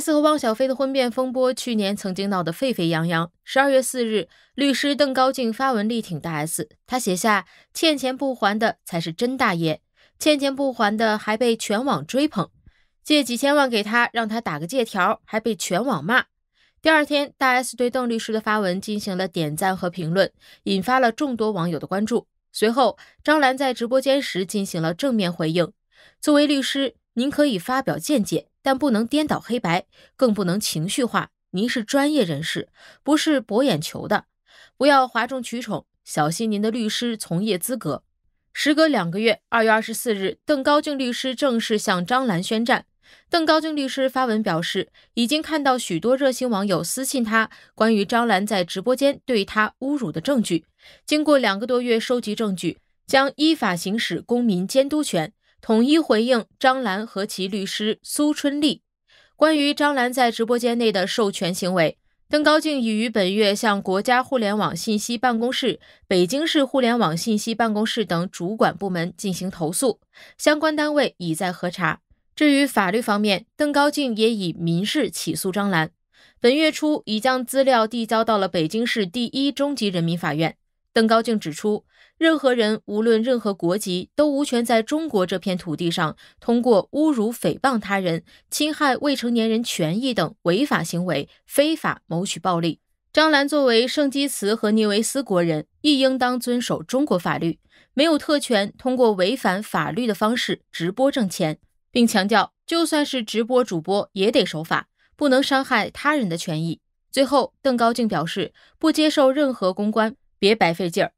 S 和汪小菲的婚变风波去年曾经闹得沸沸扬扬。十二月四日，律师邓高静发文力挺大 S，他写下“欠钱不还的才是真大爷，欠钱不还的还被全网追捧，借几千万给他，让他打个借条，还被全网骂。”第二天，大 S 对邓律师的发文进行了点赞和评论，引发了众多网友的关注。随后，张兰在直播间时进行了正面回应：“作为律师，您可以发表见解。”但不能颠倒黑白，更不能情绪化。您是专业人士，不是博眼球的，不要哗众取宠，小心您的律师从业资格。时隔两个月，二月二十四日，邓高静律师正式向张兰宣战。邓高静律师发文表示，已经看到许多热心网友私信他关于张兰在直播间对他侮辱的证据，经过两个多月收集证据，将依法行使公民监督权。统一回应张兰和其律师苏春丽关于张兰在直播间内的授权行为，邓高静已于本月向国家互联网信息办公室、北京市互联网信息办公室等主管部门进行投诉，相关单位已在核查。至于法律方面，邓高静也以民事起诉张兰，本月初已将资料递交到了北京市第一中级人民法院。邓高静指出。任何人无论任何国籍，都无权在中国这片土地上通过侮辱、诽谤他人、侵害未成年人权益等违法行为非法谋取暴利。张兰作为圣基茨和尼维斯国人，亦应当遵守中国法律，没有特权通过违反法律的方式直播挣钱。并强调，就算是直播主播，也得守法，不能伤害他人的权益。最后，邓高静表示不接受任何公关，别白费劲儿。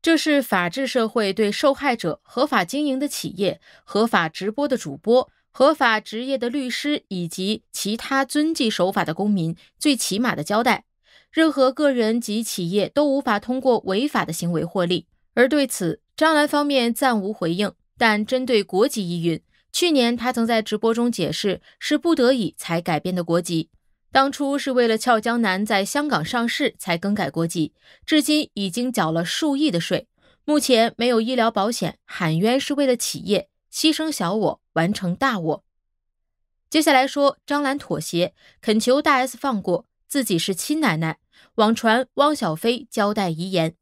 这是法治社会对受害者、合法经营的企业、合法直播的主播、合法职业的律师以及其他遵纪守法的公民最起码的交代。任何个人及企业都无法通过违法的行为获利。而对此，张兰方面暂无回应。但针对国籍疑云，去年她曾在直播中解释，是不得已才改变的国籍。当初是为了俏江南在香港上市才更改国籍，至今已经缴了数亿的税。目前没有医疗保险，喊冤是为了企业牺牲小我完成大我。接下来说张兰妥协，恳求大 S 放过自己是亲奶奶。网传汪小菲交代遗言。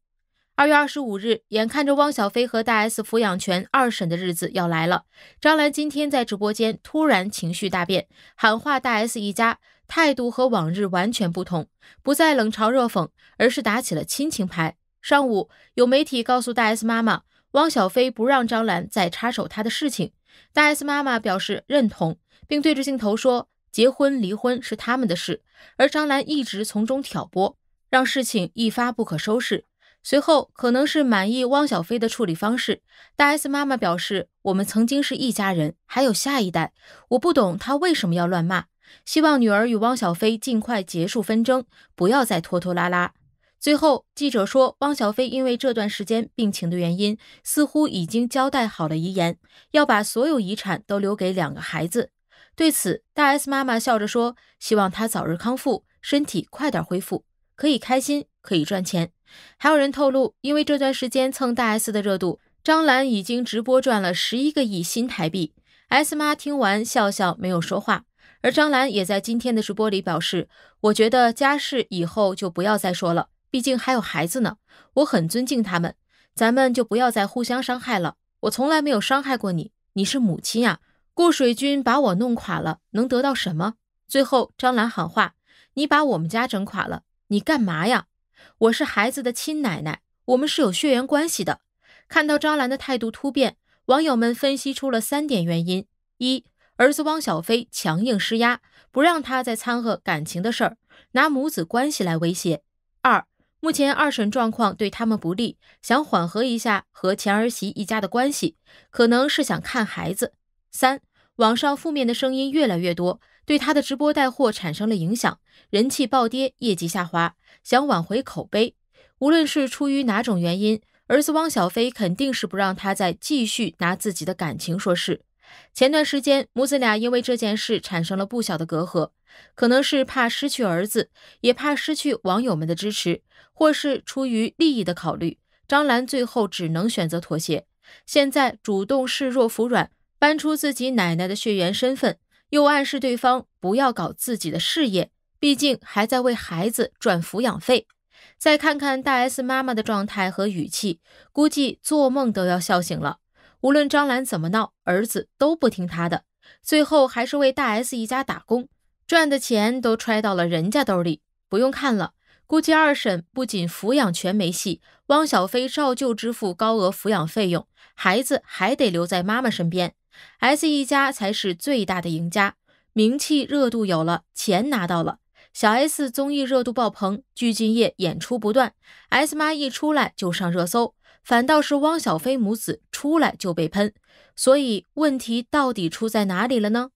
二月二十五日，眼看着汪小菲和大 S 抚养权二审的日子要来了，张兰今天在直播间突然情绪大变，喊话大 S 一家。态度和往日完全不同，不再冷嘲热讽，而是打起了亲情牌。上午有媒体告诉大 S 妈妈，汪小菲不让张兰再插手他的事情，大 S 妈妈表示认同，并对着镜头说：“结婚离婚是他们的事，而张兰一直从中挑拨，让事情一发不可收拾。”随后，可能是满意汪小菲的处理方式，大 S 妈妈表示：“我们曾经是一家人，还有下一代，我不懂他为什么要乱骂。”希望女儿与汪小菲尽快结束纷争，不要再拖拖拉拉。最后，记者说，汪小菲因为这段时间病情的原因，似乎已经交代好了遗言，要把所有遗产都留给两个孩子。对此，大 S 妈妈笑着说：“希望他早日康复，身体快点恢复，可以开心，可以赚钱。”还有人透露，因为这段时间蹭大 S 的热度，张兰已经直播赚了十一个亿新台币。S 妈听完笑笑，没有说话。而张兰也在今天的直播里表示：“我觉得家事以后就不要再说了，毕竟还有孩子呢。我很尊敬他们，咱们就不要再互相伤害了。我从来没有伤害过你，你是母亲呀。顾水军把我弄垮了，能得到什么？”最后，张兰喊话：“你把我们家整垮了，你干嘛呀？我是孩子的亲奶奶，我们是有血缘关系的。”看到张兰的态度突变，网友们分析出了三点原因：一。儿子汪小菲强硬施压，不让他再掺和感情的事儿，拿母子关系来威胁。二，目前二审状况对他们不利，想缓和一下和前儿媳一家的关系，可能是想看孩子。三，网上负面的声音越来越多，对他的直播带货产生了影响，人气暴跌，业绩下滑，想挽回口碑。无论是出于哪种原因，儿子汪小菲肯定是不让他再继续拿自己的感情说事。前段时间，母子俩因为这件事产生了不小的隔阂。可能是怕失去儿子，也怕失去网友们的支持，或是出于利益的考虑，张兰最后只能选择妥协。现在主动示弱服软，搬出自己奶奶的血缘身份，又暗示对方不要搞自己的事业，毕竟还在为孩子赚抚养费。再看看大 S 妈妈的状态和语气，估计做梦都要笑醒了。无论张兰怎么闹，儿子都不听她的，最后还是为大 S 一家打工，赚的钱都揣到了人家兜里。不用看了，估计二审不仅抚养权没戏，汪小菲照旧支付高额抚养费用，孩子还得留在妈妈身边。S 一家才是最大的赢家，名气热度有了，钱拿到了，小 S 综艺热度爆棚，鞠婧祎演出不断，S 妈一出来就上热搜。反倒是汪小菲母子出来就被喷，所以问题到底出在哪里了呢？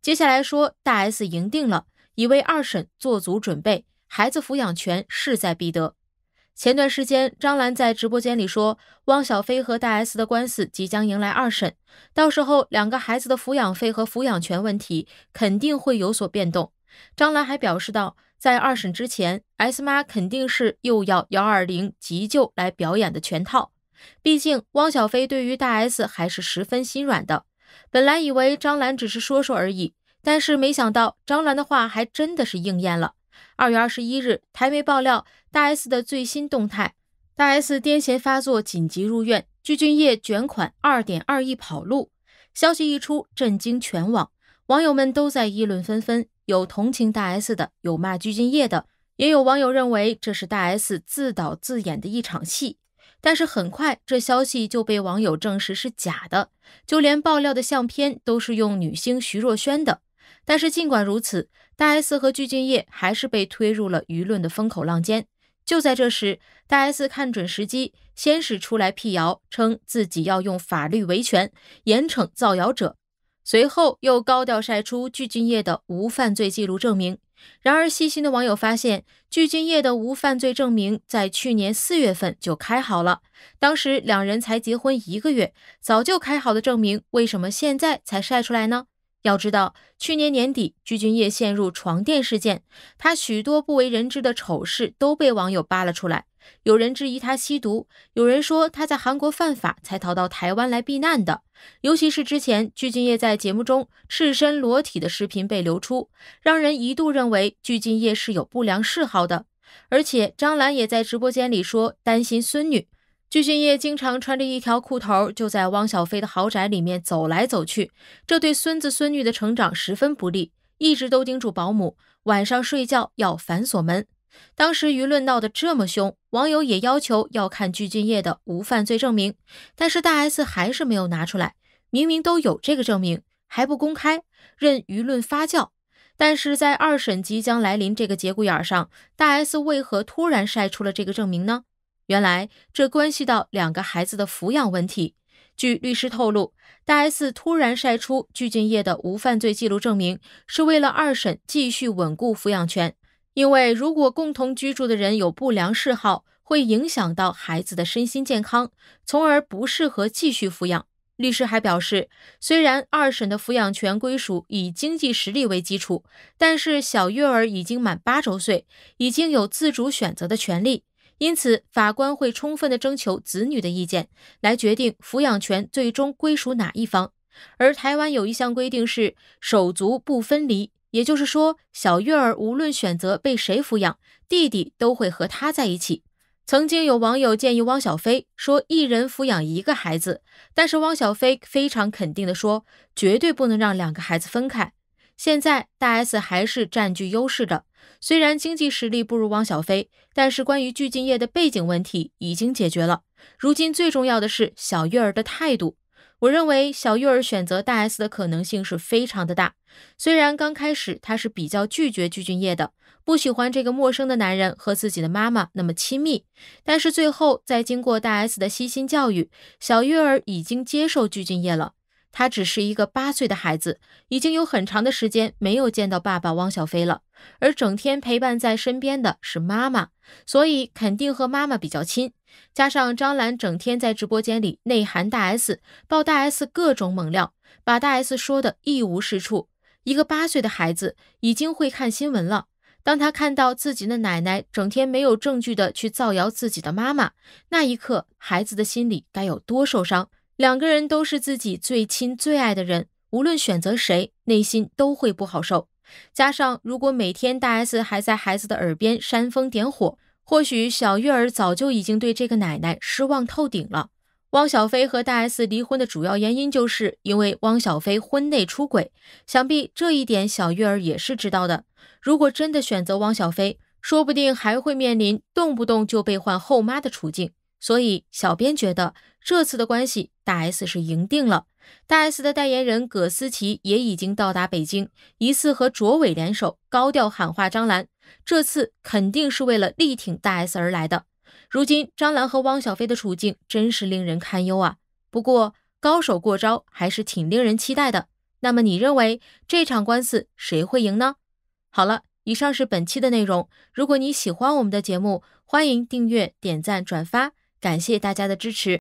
接下来说大 S 赢定了，已为二审做足准备，孩子抚养权势在必得。前段时间张兰在直播间里说，汪小菲和大 S 的官司即将迎来二审，到时候两个孩子的抚养费和抚养权问题肯定会有所变动。张兰还表示到，在二审之前，S 妈肯定是又要幺二零急救来表演的全套。毕竟汪小菲对于大 S 还是十分心软的。本来以为张兰只是说说而已，但是没想到张兰的话还真的是应验了。二月二十一日，台媒爆料大 S 的最新动态：大 S 癫痫发作紧急入院，鞠俊业卷款二点二亿跑路。消息一出，震惊全网。网友们都在议论纷纷，有同情大 S 的，有骂鞠婧祎的，也有网友认为这是大 S 自导自演的一场戏。但是很快，这消息就被网友证实是假的，就连爆料的相片都是用女星徐若瑄的。但是尽管如此，大 S 和鞠婧祎还是被推入了舆论的风口浪尖。就在这时，大 S 看准时机，先是出来辟谣，称自己要用法律维权，严惩造谣者。随后又高调晒出具俊晔的无犯罪记录证明，然而细心的网友发现，具俊晔的无犯罪证明在去年四月份就开好了，当时两人才结婚一个月，早就开好的证明，为什么现在才晒出来呢？要知道，去年年底，具俊晔陷入床垫事件，他许多不为人知的丑事都被网友扒了出来。有人质疑他吸毒，有人说他在韩国犯法才逃到台湾来避难的。尤其是之前鞠婧祎在节目中赤身裸体的视频被流出，让人一度认为鞠婧祎是有不良嗜好的。而且张兰也在直播间里说担心孙女。巨俊业经常穿着一条裤头就在汪小菲的豪宅里面走来走去，这对孙子孙女的成长十分不利。一直都叮嘱保姆晚上睡觉要反锁门。当时舆论闹得这么凶，网友也要求要看具俊晔的无犯罪证明，但是大 S 还是没有拿出来。明明都有这个证明，还不公开，任舆论发酵。但是在二审即将来临这个节骨眼上，大 S 为何突然晒出了这个证明呢？原来这关系到两个孩子的抚养问题。据律师透露，大 S 突然晒出具俊晔的无犯罪记录证明，是为了二审继续稳固抚养权。因为如果共同居住的人有不良嗜好，会影响到孩子的身心健康，从而不适合继续抚养。律师还表示，虽然二审的抚养权归属以经济实力为基础，但是小月儿已经满八周岁，已经有自主选择的权利。因此，法官会充分的征求子女的意见，来决定抚养权最终归属哪一方。而台湾有一项规定是手足不分离，也就是说，小月儿无论选择被谁抚养，弟弟都会和他在一起。曾经有网友建议汪小菲说一人抚养一个孩子，但是汪小菲非常肯定的说，绝对不能让两个孩子分开。现在大 S 还是占据优势的。虽然经济实力不如汪小菲，但是关于具俊晔的背景问题已经解决了。如今最重要的是小月儿的态度。我认为小月儿选择大 S 的可能性是非常的大。虽然刚开始她是比较拒绝具俊晔的，不喜欢这个陌生的男人和自己的妈妈那么亲密，但是最后在经过大 S 的悉心教育，小月儿已经接受具俊晔了。他只是一个八岁的孩子，已经有很长的时间没有见到爸爸汪小菲了，而整天陪伴在身边的是妈妈，所以肯定和妈妈比较亲。加上张兰整天在直播间里内涵大 S，爆大 S 各种猛料，把大 S 说的一无是处。一个八岁的孩子已经会看新闻了，当他看到自己的奶奶整天没有证据的去造谣自己的妈妈，那一刻，孩子的心里该有多受伤？两个人都是自己最亲最爱的人，无论选择谁，内心都会不好受。加上如果每天大 S 还在孩子的耳边煽风点火，或许小月儿早就已经对这个奶奶失望透顶了。汪小菲和大 S 离婚的主要原因就是因为汪小菲婚内出轨，想必这一点小月儿也是知道的。如果真的选择汪小菲，说不定还会面临动不动就被换后妈的处境。所以小编觉得这次的关系，大 S 是赢定了。大 S 的代言人葛思琪也已经到达北京，疑似和卓伟联手高调喊话张兰，这次肯定是为了力挺大 S 而来的。如今张兰和汪小菲的处境真是令人堪忧啊！不过高手过招还是挺令人期待的。那么你认为这场官司谁会赢呢？好了，以上是本期的内容。如果你喜欢我们的节目，欢迎订阅、点赞、转发。感谢大家的支持。